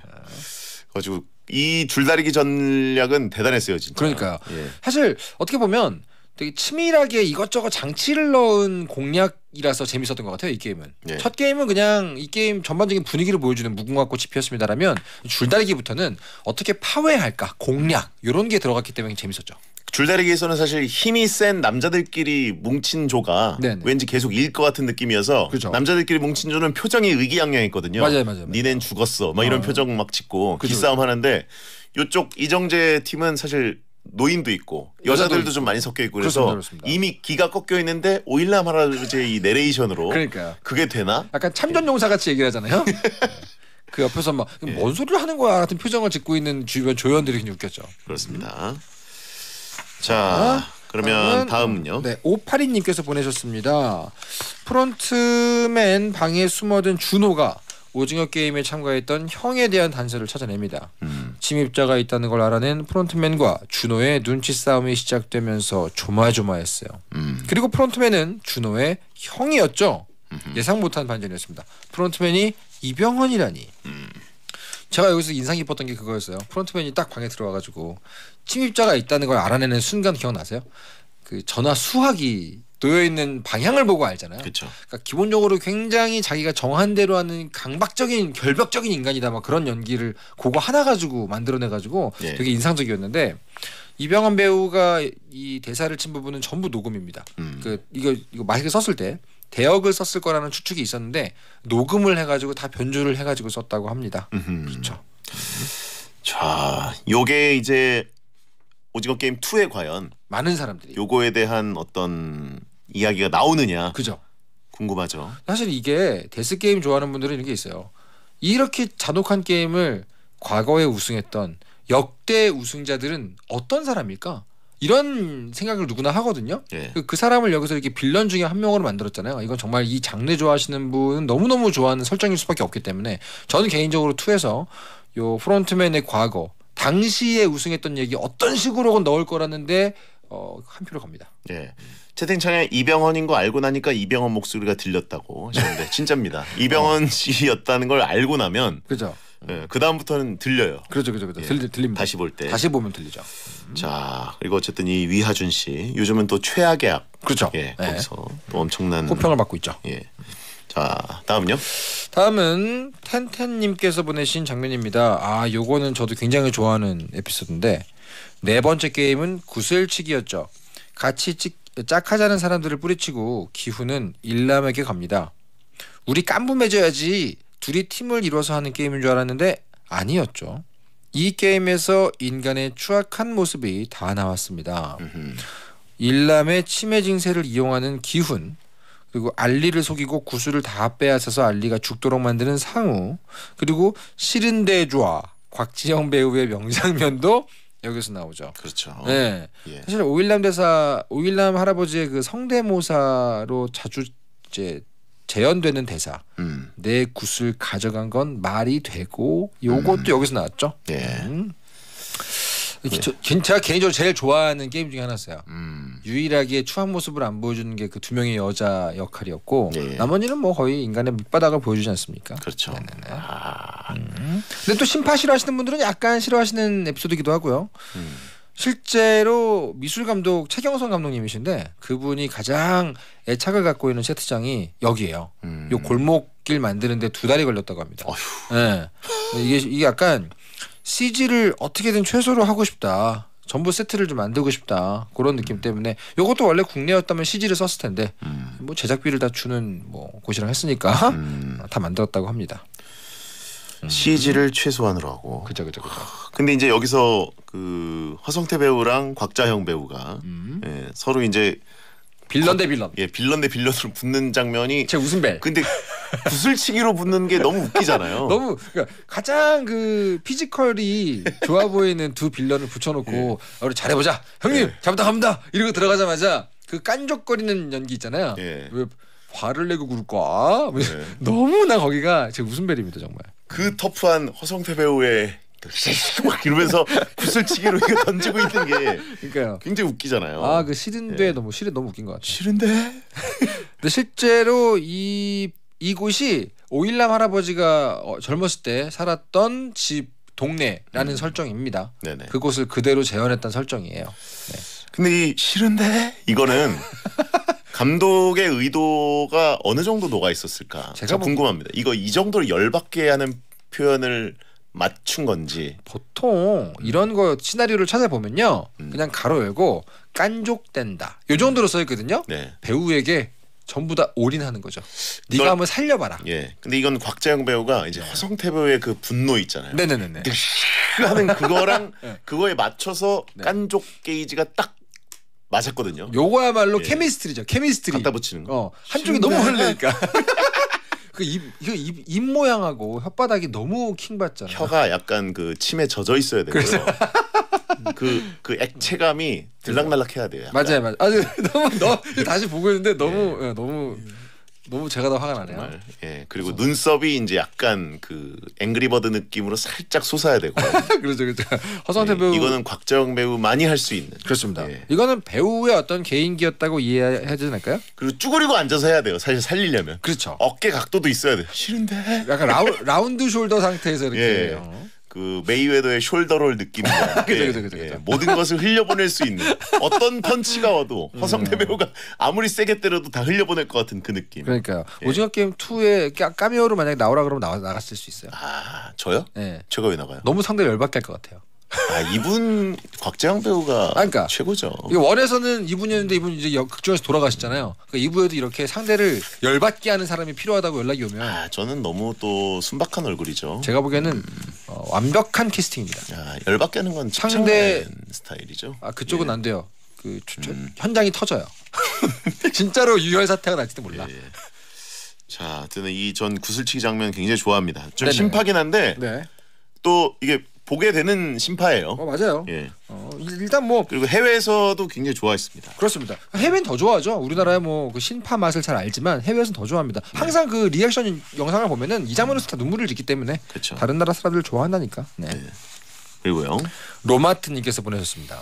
가지고 이 줄다리기 전략은 대단했어요, 진짜. 그러니까요. 예. 사실 어떻게 보면 되게 치밀하게 이것저것 장치를 넣은 공략이라서 재밌었던 것 같아요 이 게임은 예. 첫 게임은 그냥 이 게임 전반적인 분위기를 보여주는 무궁화 꽃이 피었습니다라면 줄다리기부터는 어떻게 파괴할까 공략 이런 게 들어갔기 때문에 재밌었죠. 줄다리기에서는 사실 힘이 센 남자들끼리 뭉친 조가 네네. 왠지 계속 일 것 같은 느낌이어서 그죠. 남자들끼리 뭉친 조는 표정이 의기양양했거든요. 맞아요, 맞아요. 맞아요. 니넨 죽었어. 막 이런 아. 표정 막 짓고 그 기싸움 하는데 요쪽 이정재 팀은 사실 노인도 있고 여자들도 여자도 좀 많이 섞여 있고 그래서 이미 기가 꺾여 있는데 오일남 할아버지의 이 내레이션으로 그러니까요. 그게 되나? 약간 참전용사 같이 얘기를 하잖아요. 그 옆에서 막뭔 예. 소리를 하는 거야 같은 표정을 짓고 있는 주변 조연들이 굉장히 웃겼죠. 그렇습니다. 자 어? 그러면 다음은요. 네, 오팔이님께서 보내셨습니다. 프론트맨 방에 숨어든 준호가 오징어 게임에 참가했던 형에 대한 단서를 찾아냅니다. 음. 침입자가 있다는 걸 알아낸 프론트맨과 준호의 눈치 싸움이 시작되면서 조마조마했어요. 음. 그리고 프론트맨은 준호의 형이었죠. 음흠. 예상 못한 반전이었습니다. 프론트맨이 이병헌이라니. 음. 제가 여기서 인상 깊었던 게 그거였어요. 프론트맨이 딱 방에 들어와가지고 침입자가 있다는 걸 알아내는 순간 기억나세요? 그 전화 수화기 놓여 있는 방향을 보고 알잖아요. 그쵸. 그러니까 기본적으로 굉장히 자기가 정한 대로 하는 강박적인 결벽적인 인간이다 막 그런 연기를 그거 하나 가지고 만들어내 가지고 예. 되게 인상적이었는데 이병헌 배우가 이 대사를 친 부분은 전부 녹음입니다. 음. 그 이거 이거 마이크 썼을 때 대역을 썼을 거라는 추측이 있었는데 녹음을 해가지고 다 변조를 해가지고 썼다고 합니다. 음흠. 그렇죠. 자, 요게 이제 오징어 게임 2에 과연 많은 사람들이 요거에 대한 어떤 이야기가 나오느냐. 그죠. 궁금하죠. 사실 이게 데스 게임 좋아하는 분들은 이런 게 있어요. 이렇게 잔혹한 게임을 과거에 우승했던 역대 우승자들은 어떤 사람일까? 이런 생각을 누구나 하거든요. 예. 그, 그, 사람을 여기서 이렇게 빌런 중에 한 명으로 만들었잖아요. 이건 정말 이 장르 좋아하시는 분 너무너무 좋아하는 설정일 수밖에 없기 때문에 저는 개인적으로 투에서 요 프론트맨의 과거 당시에 우승했던 얘기 어떤 식으로건 넣을 거라는데 어, 한표로갑니다 예. 채팅창에 이병헌인 거 알고 나니까 이병헌 목소리가 들렸다고 하셨는데 진짜입니다. 어. 이병헌 씨였다는 걸 알고 나면 그죠. 예, 그 다음부터는 들려요. 그렇죠, 그렇죠, 그렇죠. 예. 들 들립니다. 다시 볼 때. 다시 보면 들리죠. 음. 자 그리고 어쨌든 이 위하준 씨 요즘은 또 최악의 악. 그렇죠. 예, 네. 거기서 또 엄청난 호평을 받고 있죠. 예. 자 다음요. 다음은 텐텐님께서 보내신 장면입니다. 아, 요거는 저도 굉장히 좋아하는 에피소드인데 네 번째 게임은 구슬치기였죠. 같이 찍, 짝하자는 사람들을 뿌리치고 기훈은 일남에게 갑니다. 우리 깐부 맺어야지 둘이 팀을 이뤄서 하는 게임인 줄 알았는데 아니었죠. 이 게임에서 인간의 추악한 모습이 다 나왔습니다. 일람의 치매 증세를 이용하는 기훈, 그리고 알리를 속이고 구슬을 다 빼앗아서 알리가 죽도록 만드는 상우, 그리고 시른 대조와 곽지영 배우의 명장면도 여기서 나오죠. 그렇죠. 네. 예. 사실 오일남 대사, 오일남 할아버지의 그 성대모사로 자주 이제 재현되는 대사 음. 내 굿을 가져간 건 말이 되고 요것도 음. 여기서 나왔죠. 네. 음. 네. 제가 개인적으로 제일 좋아하는 게임 중에 하나였어요. 음. 유일하게 추한 모습을 안 보여주는 게 그 두 명의 여자 역할이었고 네. 나머지는 뭐 거의 인간의 밑바닥을 보여주지 않습니까? 그렇죠. 네, 네, 네. 아. 음. 근데 또 심파 싫어하시는 분들은 약간 싫어하시는 에피소드이기도 하고요. 음. 실제로 미술 감독 최경선 감독님이신데 그분이 가장 애착을 갖고 있는 세트장이 여기에요 음. 요 골목길 만드는데 두 달이 걸렸다고 합니다. 예. 네. 이게 이게 약간 CG를 어떻게든 최소로 하고 싶다. 전부 세트를 좀 만들고 싶다 그런 느낌 음. 때문에 이것도 원래 국내였다면 CG를 썼을 텐데 음. 뭐 제작비를 다 주는 뭐 곳이랑 했으니까 음. 다 만들었다고 합니다. 음. CG를 최소한으로 하고. 그죠, 그죠, 아, 근데 이제 여기서 그 허성태 배우랑 곽자형 배우가 음. 예, 서로 이제 빌런 대 빌런. 예, 빌런 대 빌런으로 붙는 장면이 제 웃음벨. 근데 구슬치기로 붙는 게 너무 웃기잖아요. 너무 그러니까 가장 그 피지컬이 좋아 보이는 두 빌런을 붙여놓고 예. 아, 우리 잘해보자 형님 예. 잘 부탁합니다 이러고 들어가자마자 그 깐족거리는 연기 있잖아요. 예. 화를 내고 굴까? 뭐 네. 너무나 거기가 제 웃음벨입니다 정말. 그 터프한 허성태 배우의 막 이러면서 구슬치기로 이거 던지고 있는 게 그러니까요. 굉장히 웃기잖아요. 아그시든데 예. 너무 시은 너무 웃긴 것 같아요. 싫은데. 근데 실제로 이 이곳이 오일남 할아버지가 어, 젊었을 때 살았던 집 동네라는 음. 설정입니다. 네네. 그곳을 그대로 재현했던 설정이에요. 네. 근데 이 싫은데 이거는 감독의 의도가 어느 정도 녹아 있었을까? 제가 뭐 궁금합니다. 이거 이 정도로 열받게 하는 표현을 맞춘 건지 보통 음. 이런 거 시나리오를 찾아보면요 음. 그냥 가로 열고 깐족된다 요 정도로 써 있거든요 네. 배우에게 전부 다 올인하는 거죠 네가 널... 한번 살려봐라 예 근데 이건 곽재영 배우가 이제 네. 허성태 배우의 그 분노 있잖아요 네네네네 하는 그거랑 네. 그거에 맞춰서 네. 깐족 게이지가 딱 맞았거든요. 요거야말로 예. 케미스트리죠. 케미스트리. 갖다 붙이는 거. 어, 한쪽이 너무 흘리니까. 그입입 입 모양하고 혓바닥이 너무 킹 받잖아. 요 혀가 약간 그 침에 젖어 있어야 되고요. 그그 그 액체감이 들락날락해야 돼요. 약간. 맞아요, 맞아요. 아 네. 너무 너 다시 보고 있는데 너무 예. 예, 너무 너무 뭐 제가 다 화가 나네요. 예 그리고 그 눈썹이 이제 약간 그 앵그리버드 느낌으로 살짝 솟아야 되고. 그렇죠, 그렇죠. 허성태 예, 배우 이거는 곽정 배우 많이 할 수 있는. 그렇습니다. 예. 이거는 배우의 어떤 개인기였다고 이해해야 되지 않을까요? 그리고 쭈그리고 앉아서 해야 돼요. 사실 살리려면. 그렇죠. 어깨 각도도 있어야 돼. 싫은데. 약간 라우, 라운드 숄더 상태에서 이렇게. 예. 해그 메이웨더의 숄더롤 느낌이 그죠, 예, 모든 것을 흘려보낼 수 있는 어떤 펀치가 와도 음. 허성대 음. 배우가 아무리 세게 때려도 다 흘려보낼 것 같은 그 느낌. 그러니까요. 예. 오징어 게임 2에 까- 메오로 만약에 나오라 그러면 나, 나갔을 수 있어요. 아 저요? 예. 제가 왜 나가요? 너무 상대 열받게 할 것 같아요. 아 이분 곽재영 배우가 아, 그러니까. 최고죠. 이게 원에서는 이분이었는데 이분 이제 역- 극중에서 돌아가셨잖아요. 그러니까 이부에도 이렇게 상대를 열받게 하는 사람이 필요하다고 연락이 오면 아 저는 너무 또 순박한 얼굴이죠. 제가 보기에는 어, 완벽한 캐스팅입니다. 아, 열받게 하는 건 상대 스타일이죠. 아 그쪽은 예. 안 돼요. 그 저- 저- 음. 현장이 터져요. 진짜로 유혈 사태가 날지도 몰라. 예. 자, 저는 이 전 구슬치기 장면 굉장히 좋아합니다. 좀 네네. 심파긴 한데 네. 또 이게 보게 되는 심파예요. 어, 맞아요. 예. 어, 일- 단뭐 그리고 해외에서도 굉장히 좋아했습니다. 그렇습니다. 해외는 더 좋아하죠. 우리나라의 뭐그 신파 맛을 잘 알지만 해외에서는 더 좋아합니다. 네. 항상 그 리액션 영상을 보면은 이 장면에서 다 눈물을 짓기 때문에 그쵸. 다른 나라 사람들 좋아한다니까. 네. 네. 그리고요. 로마트님께서 보내셨습니다.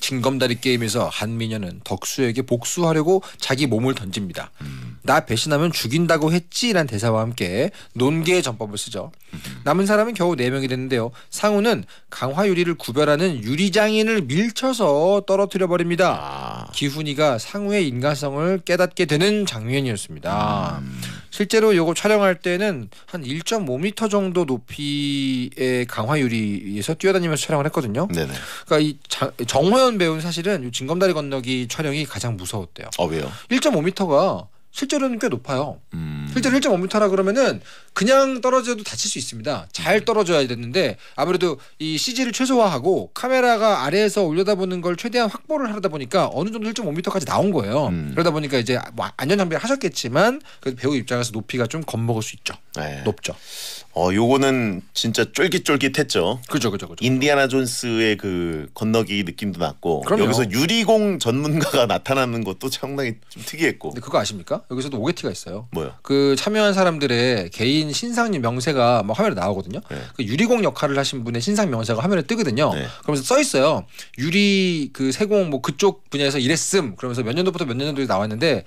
징검다리 게임에서 한미녀는 덕수에게 복수하려고 자기 몸을 던집니다. 음. 나 배신하면 죽인다고 했지란 대사와 함께 논개의 전법을 쓰죠. 음. 남은 사람은 겨우 4명이 됐는데요. 상우는 강화 유리를 구별하는 유리장인을 밀쳐서 떨어뜨려 버립니다. 아. 기훈이가 상우의 인간성을 깨닫게 되는 장면이었습니다. 음. 실제로 요거 촬영할 때는 한 1.5m 정도 높이의 강화유리에서 뛰어다니면서 촬영을 했거든요. 네네. 그러니까 이 자, 정호연 배우는 사실은 요징검다리 건너기 촬영이 가장 무서웠대요. 어 왜요? 1.5m가 실제로는 꽤 높아요. 음. 실제로 1.5m라 그러면은 그냥 떨어져도 다칠 수 있습니다. 잘 음. 떨어져야 되는데 아무래도 이 CG를 최소화하고 카메라가 아래에서 올려다보는 걸 최대한 확보를 하다 보니까 어느 정도 1.5m까지 나온 거예요. 음. 그러다 보니까 이제 뭐 안전 장비를 하셨겠지만 그래도 배우 입장에서 높이가 좀 겁먹을 수 있죠. 네. 높죠. 어 요거는 진짜 쫄깃쫄깃했죠. 그죠, 그죠, 그죠. 인디아나 존스의 그 건너기 느낌도 났고 그럼요. 여기서 유리공 전문가가 나타나는 것도 상당히 좀 특이했고. 근데 그거 아십니까? 여기서도 오게티가 있어요. 뭐요? 그 참여한 사람들의 개인 신상님 명세가 막 뭐 화면에 나오거든요. 네. 그 유리공 역할을 하신 분의 신상 명세가 화면에 뜨거든요. 네. 그러면서 써 있어요. 유리 그 세공 뭐 그쪽 분야에서 일했음. 그러면서 몇 년도부터 몇 년도에 나왔는데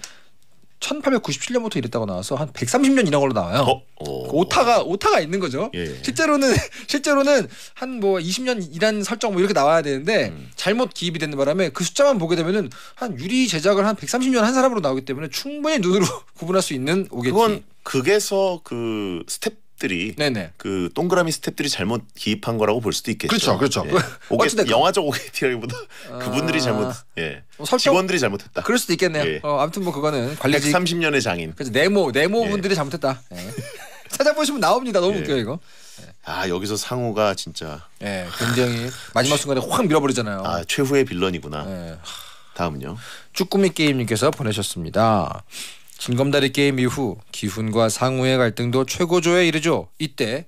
1897년부터 이랬다고 나와서 한 130년 이런 걸로 나와요. 어? 그 오타가 오타가 있는 거죠. 예. 예. 실제로는 실제로는 한 뭐 20년 이란 설정 뭐 이렇게 나와야 되는데 음. 잘못 기입이 되는 바람에 그 숫자만 보게 되면은 한 유리 제작을 한 130년 한 사람으로 나오기 때문에 충분히 눈으로 구분할 수 있는 오겠지. 그건 극에서 그 스텝 스텝들이 네네. 그 동그라미 스텝들이 잘못 기입한 거라고 볼 수도 있겠죠. 그렇죠, 그렇죠. 예. 오게, 영화적 오게티라기보다 아... 그분들이 잘못, 예. 어, 설정... 직원들이 잘못했다. 그럴 수도 있겠네요. 예. 어, 아무튼 뭐 그거는 관리직 130년의 장인. 그 네모 네모 분들이 예. 잘못했다. 예. 찾아보시면 나옵니다. 너무 예. 웃겨 이거. 아 여기서 상호가 진짜. 예, 굉장히 마지막 순간에 확 밀어버리잖아요. 아 최후의 빌런이구나. 다음은요. 쭈꾸미 게임님께서 보내셨습니다. 김검다리 게임 이후 기훈과 상우의 갈등도 최고조에 이르죠. 이때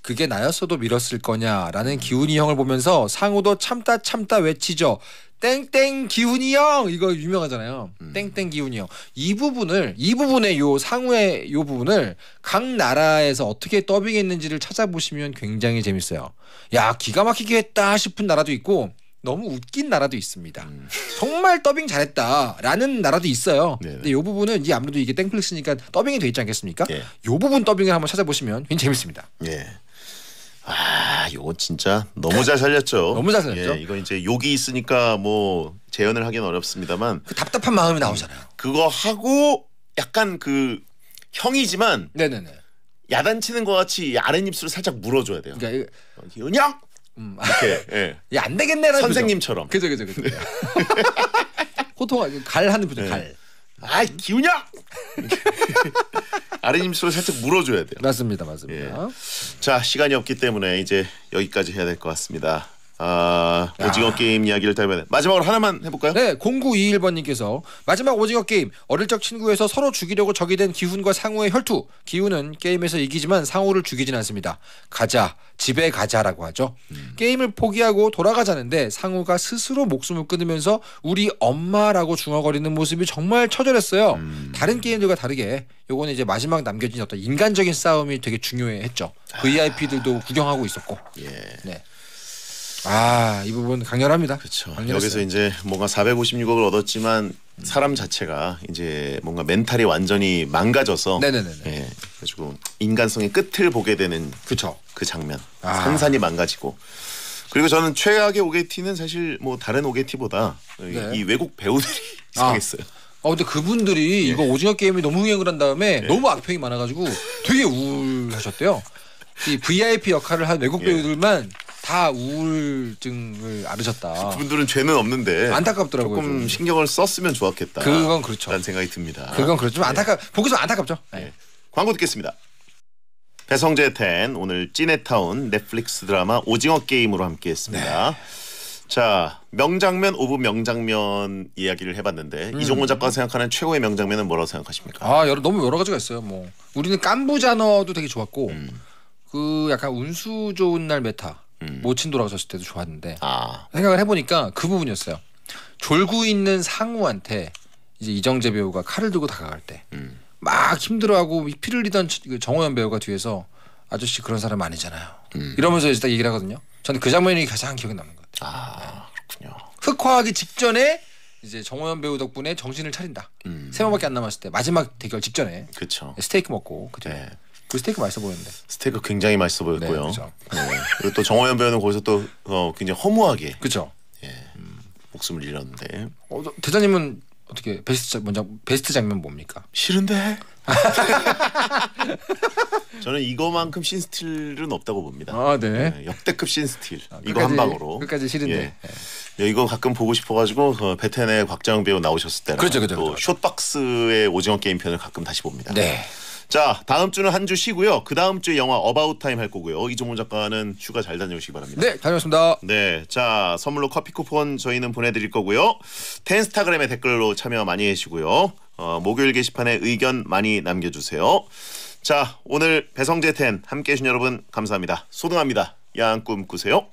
그게 나였어도 밀었을 거냐라는 기훈이 형을 보면서 상우도 참다 참다 외치죠. 땡땡 기훈이 형 이거 유명하잖아요. 음. 땡땡 기훈이 형. 이 부분을 이 부분의 요 상우의 요 부분을 각 나라에서 어떻게 더빙했는지를 찾아보시면 굉장히 재밌어요. 야 기가 막히게 했다 싶은 나라도 있고 너무 웃긴 나라도 있습니다. 음. 정말 더빙 잘했다라는 나라도 있어요. 네네. 네. 근데 이 부분은 이제 아무래도 이게 땡플릭스니까 더빙이 돼 있지 않겠습니까? 예. 부분 더빙을 한번 찾아보시면 굉장히 재밌습니다. 예. 아, 요거 진짜 너무 잘 살렸죠. 너무 잘 살렸죠. 예, 이거 이제 욕이 있으니까 뭐 재현을 하긴 어렵습니다만 그 답답한 마음이 나오잖아요. 그거 하고 약간 그 형이지만 네네네. 야단치는 것 같이 아랫입술을 살짝 물어줘야 돼요. 그러니까 이거, 어, 은영 음. 이렇게 예. 야안 되겠네라는 선생님처럼. 그죠 그죠 그죠. 호통 갈하는 표정 네. 갈. 아이 기우냐? 아랫님 수를 살짝 물어줘야 돼요. 맞습니다, 맞습니다. 예. 자 시간이 없기 때문에 이제 여기까지 해야 될 것 같습니다. 아, 오징어 게임 이야기를 다면에 마지막으로 하나만 해볼까요? 네, 0921번님께서 마지막 오징어 게임 어릴 적 친구에서 서로 죽이려고 적이 된 기훈과 상우의 혈투. 기훈은 게임에서 이기지만 상우를 죽이진 않습니다. 가자, 집에 가자라고 하죠. 음. 게임을 포기하고 돌아가자는데 상우가 스스로 목숨을 끊으면서 우리 엄마라고 중얼거리는 모습이 정말 처절했어요. 음. 다른 게임들과 다르게 요거는 이제 마지막 남겨진 어떤 인간적인 싸움이 되게 중요했죠. 해 아. VIP들도 구경하고 있었고. 예. 네. 아, 이 부분 강렬합니다. 그렇죠. 여기서 이제 뭔가 456억을 얻었지만 음. 사람 자체가 이제 뭔가 멘탈이 완전히 망가져서 네네네. 예, 그래가지고 인간성의 끝을 보게 되는 그쵸. 그 장면. 아. 산산이 망가지고. 그리고 저는 최악의 오게티는 사실 뭐 다른 오게티보다 네. 이 외국 배우들이 아. 이상했어요. 아. 아 근데 그분들이 예. 이거 오징어 게임이 너무 흥행을 한 다음에 예. 너무 악평이 많아가지고 되게 우울하셨대요. 이 VIP 역할을 한 외국 예. 배우들만 다 우울증을 앓으셨다. 그분들은 죄는 없는데 안타깝더라고요. 조금 좀. 신경을 썼으면 좋았겠다. 그건 그렇죠. 라는 생각이 듭니다. 그건 그렇죠. 안타깝. 네. 예. 보기 좀 안타깝죠. 네. 예. 광고 듣겠습니다. 배성재 텐 오늘 찐해타운 넷플릭스 드라마 오징어 게임으로 함께했습니다. 네. 자 명장면 오브 명장면 이야기를 해봤는데 음. 이종호 작가가 생각하는 최고의 명장면은 뭐라고 생각하십니까? 아 여러, 너무 여러 가지가 있어요. 뭐 우리는 깐부자너도 되게 좋았고 음. 그 약간 운수 좋은 날 메타 음. 모친 돌아가셨을 때도 좋았는데 아. 생각을 해보니까 그 부분이었어요. 졸고 있는 상우한테 이제 이정재 배우가 칼을 들고 다가갈 때. 음. 막 힘들어하고 피를 흘리던 그 정호연 배우가 뒤에서 아저씨 그런 사람 아니잖아요. 음. 이러면서 이제 딱 얘기를 하거든요. 저는 그 장면이 가장 기억에 남는 것 같아요. 아 그렇군요. 흑화하기 직전에 이제 정호연 배우 덕분에 정신을 차린다. 음. 세 번밖에 안 남았을 때 마지막 대결 직전에 그쵸. 스테이크 먹고 그때 네. 그 스테이크 맛있어 보였는데. 스테이크 굉장히 맛있어 보였고요. 네, 네, 그리고 또 정호연 배우는 거기서 또 어, 굉장히 허무하게. 그렇죠. 예, 목숨을 잃었는데. 어, 대장님은 어떻게 베스트 먼저 베스트 장면 뭡니까? 싫은데. 저는 이거만큼 신스틸은 없다고 봅니다. 아, 네. 네 역대급 신스틸. 아, 이거 한 방으로. 끝까지 싫은데. 예. 네. 예, 이거 가끔 보고 싶어가지고 그 베텐의 곽정 배우 나오셨을 때랑 그렇죠, 그렇죠, 또 그렇죠. 숏박스의 오징어 게임 편을 가끔 다시 봅니다. 네. 자 다음 주는 한 주 쉬고요. 그 다음 주에 영화 어바웃 타임 할 거고요. 이종훈 작가는 휴가 잘 다녀오시기 바랍니다. 네 다녀왔습니다. 네, 자 선물로 커피 쿠폰 저희는 보내드릴 거고요. 텐스타그램에 댓글로 참여 많이 해주시고요. 어, 목요일 게시판에 의견 많이 남겨주세요. 자 오늘 배성재 텐 함께해 주신 여러분 감사합니다. 소등합니다. 야한 꿈 꾸세요.